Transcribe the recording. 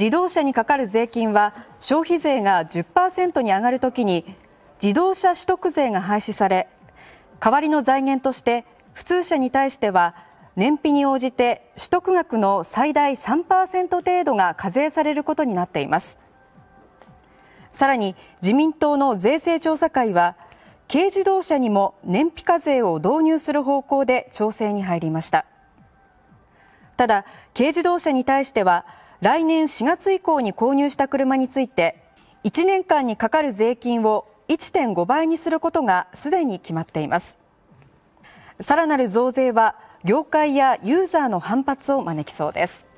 自動車にかかる税金は消費税が10%に上がるときに自動車取得税が廃止され代わりの財源として普通車に対しては燃費に応じて取得額の最大3%程度が課税されることになっていますさらに自民党の税制調査会は軽自動車にも燃費課税を導入する方向で調整に入りましたただ軽自動車に対しては来年4月以降に購入した車について1年間にかかる税金を1.5倍にすることがすでに決まっていますさらなる増税は業界やユーザーの反発を招きそうです